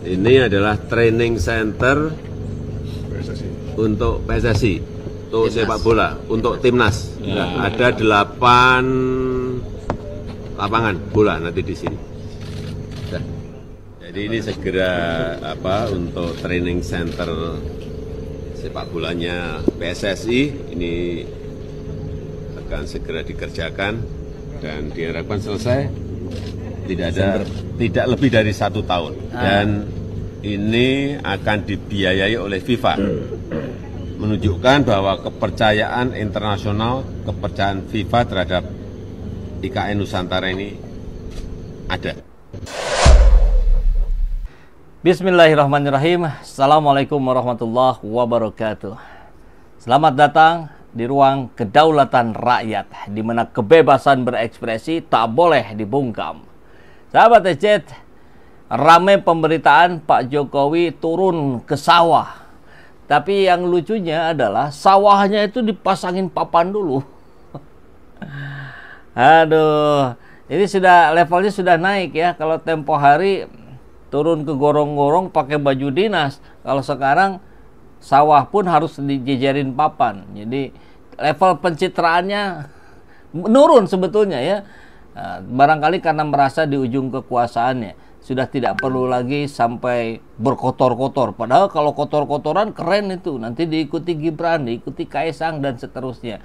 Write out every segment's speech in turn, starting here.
Ini adalah training center PSSI. untuk PSSI, untuk timnas. sepak bola, untuk timnas. Ya. Nah, ada delapan lapangan bola nanti di sini. jadi ini segera apa untuk training center sepak bolanya PSSI ini akan segera dikerjakan dan diharapkan selesai tidak ada tidak lebih dari satu tahun ah. dan ini akan dibiayai oleh FIFA menunjukkan bahwa kepercayaan internasional kepercayaan FIFA terhadap IKN Nusantara ini ada. Bismillahirrahmanirrahim. Assalamualaikum warahmatullahi wabarakatuh. Selamat datang di ruang kedaulatan rakyat, di mana kebebasan berekspresi tak boleh dibungkam. Sahabat Ecet, rame pemberitaan Pak Jokowi turun ke sawah. Tapi yang lucunya adalah sawahnya itu dipasangin papan dulu. Aduh, ini sudah levelnya sudah naik ya. Kalau tempo hari turun ke gorong-gorong pakai baju dinas. Kalau sekarang sawah pun harus dijejerin papan. Jadi level pencitraannya menurun sebetulnya ya barangkali karena merasa di ujung kekuasaannya sudah tidak perlu lagi sampai berkotor-kotor padahal kalau kotor-kotoran keren itu nanti diikuti Gibran diikuti Kaisang dan seterusnya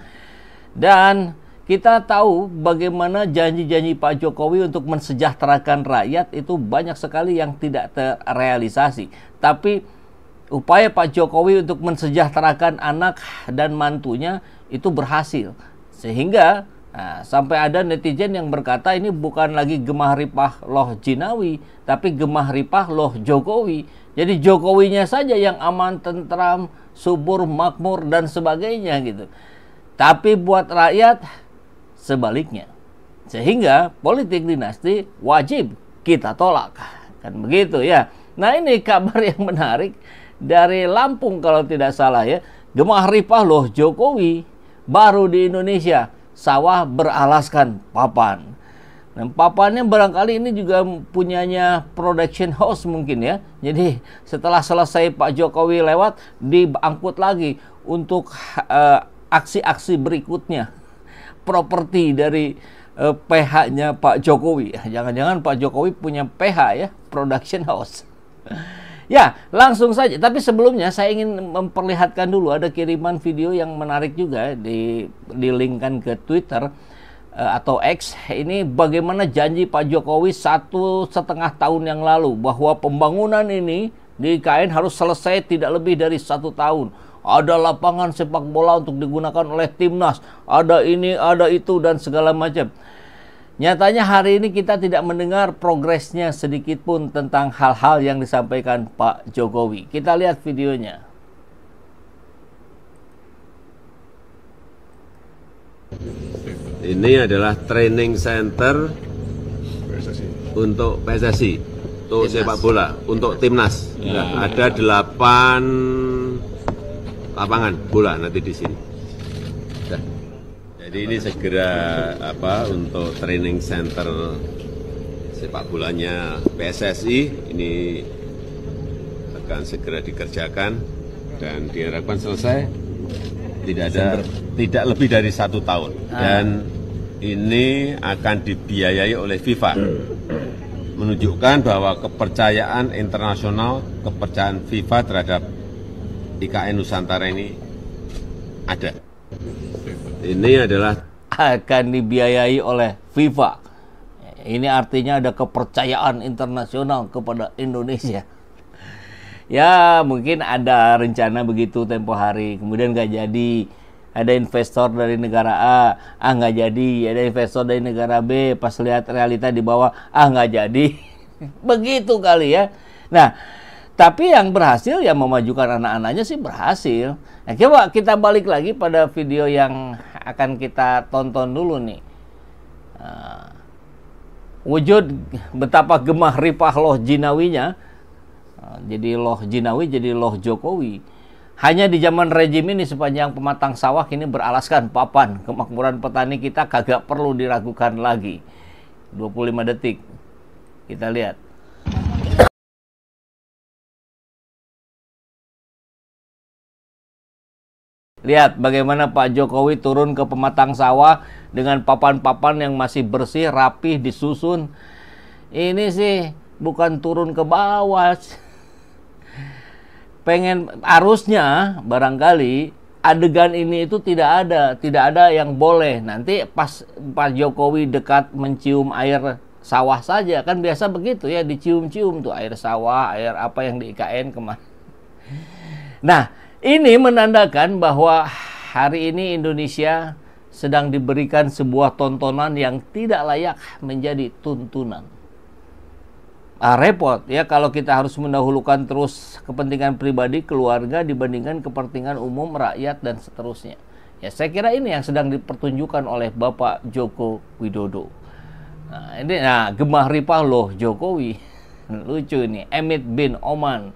dan kita tahu bagaimana janji-janji Pak Jokowi untuk mensejahterakan rakyat itu banyak sekali yang tidak terrealisasi. Tapi upaya Pak Jokowi untuk mensejahterakan anak dan mantunya itu berhasil. Sehingga Nah, sampai ada netizen yang berkata ini bukan lagi gemah ripah loh Jinawi, tapi gemah ripah loh Jokowi. Jadi Jokowinya saja yang aman, tentram, subur, makmur, dan sebagainya gitu. Tapi buat rakyat sebaliknya. Sehingga politik dinasti wajib kita tolak. Kan begitu ya. Nah ini kabar yang menarik dari Lampung kalau tidak salah ya. Gemah ripah loh Jokowi baru di Indonesia sawah beralaskan papan. Nah, papannya barangkali ini juga punyanya production house mungkin ya. Jadi setelah selesai Pak Jokowi lewat diangkut lagi untuk eh, aksi-aksi uh, berikutnya. Properti dari uh, eh, PH-nya Pak Jokowi. Jangan-jangan Pak Jokowi punya PH ya, production house. Ya, langsung saja. Tapi sebelumnya saya ingin memperlihatkan dulu ada kiriman video yang menarik juga di dilingkan ke Twitter eh, atau X ini bagaimana janji Pak Jokowi satu setengah tahun yang lalu bahwa pembangunan ini di IKN harus selesai tidak lebih dari satu tahun. Ada lapangan sepak bola untuk digunakan oleh timnas, ada ini, ada itu dan segala macam. Nyatanya hari ini kita tidak mendengar progresnya sedikit pun tentang hal-hal yang disampaikan Pak Jokowi. Kita lihat videonya. Ini adalah training center untuk PSSI, untuk sepak bola, untuk timnas. ya. Ada delapan lapangan bola nanti di sini. Jadi ini segera apa untuk training center sepak bolanya PSSI ini akan segera dikerjakan dan diharapkan selesai tidak ada tidak lebih dari satu tahun ah. dan ini akan dibiayai oleh FIFA menunjukkan bahwa kepercayaan internasional kepercayaan FIFA terhadap IKN Nusantara ini ada. Ini adalah akan dibiayai oleh FIFA. Ini artinya ada kepercayaan internasional kepada Indonesia. Ya, mungkin ada rencana begitu tempo hari, kemudian nggak jadi. Ada investor dari negara A, ah nggak jadi. Ada investor dari negara B, pas lihat realita di bawah, ah nggak jadi. begitu kali ya. Nah, tapi yang berhasil yang memajukan anak-anaknya sih berhasil. Nah, kita balik lagi pada video yang akan kita tonton dulu nih. Uh, wujud betapa gemah ripah loh jinawinya. Uh, jadi loh jinawi jadi loh Jokowi. Hanya di zaman rejim ini sepanjang pematang sawah ini beralaskan papan. Kemakmuran petani kita kagak perlu diragukan lagi. 25 detik. Kita lihat. Lihat bagaimana Pak Jokowi turun ke pematang sawah dengan papan-papan yang masih bersih, rapih, disusun. Ini sih bukan turun ke bawah. Pengen arusnya barangkali adegan ini itu tidak ada, tidak ada yang boleh. Nanti pas Pak Jokowi dekat mencium air sawah saja kan biasa begitu ya dicium-cium tuh air sawah, air apa yang di IKN kemarin. Nah, ini menandakan bahwa hari ini Indonesia sedang diberikan sebuah tontonan yang tidak layak menjadi tuntunan. Ah, repot ya kalau kita harus mendahulukan terus kepentingan pribadi keluarga dibandingkan kepentingan umum rakyat dan seterusnya. Ya saya kira ini yang sedang dipertunjukkan oleh Bapak Joko Widodo. Nah, ini nah gemah ripah loh Jokowi. Lucu ini Emit bin Oman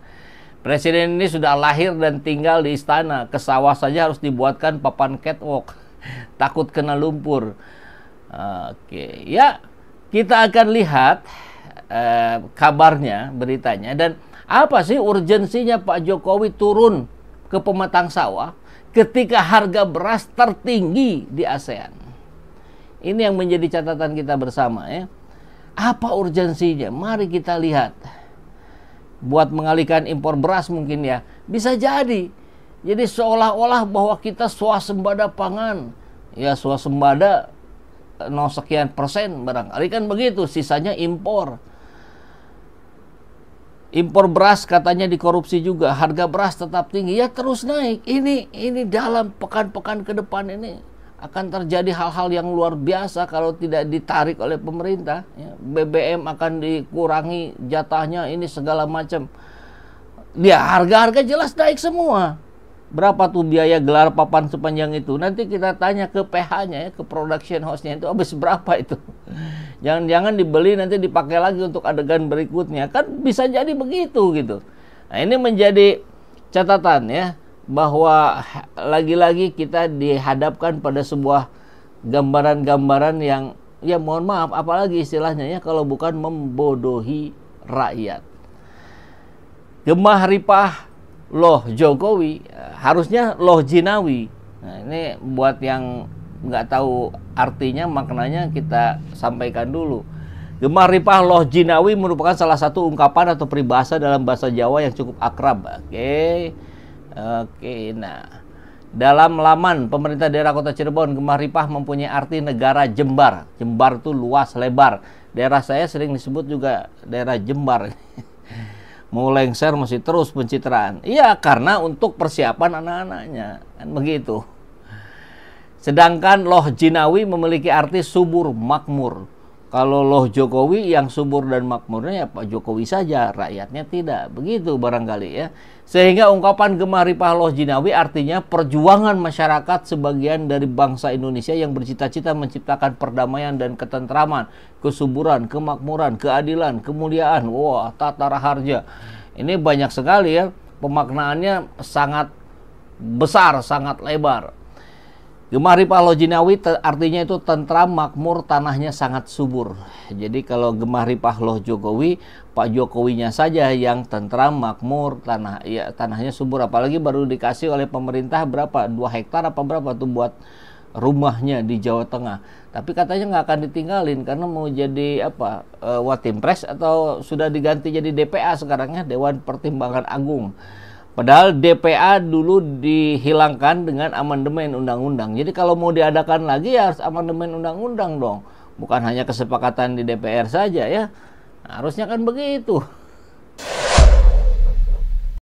Presiden ini sudah lahir dan tinggal di istana. Ke sawah saja harus dibuatkan papan catwalk. Takut kena lumpur. Oke, ya kita akan lihat eh, kabarnya, beritanya dan apa sih urgensinya Pak Jokowi turun ke pematang sawah ketika harga beras tertinggi di ASEAN. Ini yang menjadi catatan kita bersama ya. Apa urgensinya? Mari kita lihat buat mengalihkan impor beras mungkin ya bisa jadi jadi seolah-olah bahwa kita swasembada pangan ya swasembada eh, no sekian persen barangkali kan begitu sisanya impor impor beras katanya dikorupsi juga harga beras tetap tinggi ya terus naik ini ini dalam pekan-pekan ke depan ini akan terjadi hal-hal yang luar biasa kalau tidak ditarik oleh pemerintah. Ya. BBM akan dikurangi jatahnya ini segala macam. Ya harga-harga jelas naik semua. Berapa tuh biaya gelar papan sepanjang itu? Nanti kita tanya ke PH-nya ya, ke production house-nya itu habis berapa itu. Jangan-jangan dibeli nanti dipakai lagi untuk adegan berikutnya. Kan bisa jadi begitu gitu. Nah, ini menjadi catatan ya bahwa lagi-lagi kita dihadapkan pada sebuah gambaran-gambaran yang ya mohon maaf apalagi istilahnya ya kalau bukan membodohi rakyat. Gemah ripah loh Jokowi harusnya loh Jinawi. Nah, ini buat yang nggak tahu artinya maknanya kita sampaikan dulu. Gemah ripah loh Jinawi merupakan salah satu ungkapan atau peribahasa dalam bahasa Jawa yang cukup akrab. Oke. Okay Oke, nah. Dalam laman pemerintah daerah kota Cirebon, Gemah Ripah mempunyai arti negara jembar. Jembar itu luas, lebar. Daerah saya sering disebut juga daerah jembar. Mau lengser masih terus pencitraan. Iya, karena untuk persiapan anak-anaknya. Kan begitu. Sedangkan Loh Jinawi memiliki arti subur, makmur. Kalau loh Jokowi yang subur dan makmurnya ya Pak Jokowi saja, rakyatnya tidak. Begitu barangkali ya. Sehingga ungkapan Gemari Pahloh Jinawi artinya perjuangan masyarakat sebagian dari bangsa Indonesia yang bercita-cita menciptakan perdamaian dan ketentraman, kesuburan, kemakmuran, keadilan, kemuliaan. Wah, tata raharja. Ini banyak sekali ya, pemaknaannya sangat besar, sangat lebar. Gemari Lo Jinawi artinya itu tentram, makmur, tanahnya sangat subur. Jadi kalau Gemari Lo Jokowi, Pak Jokowinya saja yang tentram, makmur, tanah ya tanahnya subur. Apalagi baru dikasih oleh pemerintah berapa? dua hektar apa berapa tuh buat rumahnya di Jawa Tengah. Tapi katanya nggak akan ditinggalin karena mau jadi apa? E, eh, Watim Pres atau sudah diganti jadi DPA sekarangnya Dewan Pertimbangan Agung. Padahal DPA dulu dihilangkan dengan amandemen undang-undang. Jadi kalau mau diadakan lagi ya harus amandemen undang-undang dong. Bukan hanya kesepakatan di DPR saja ya. Harusnya kan begitu.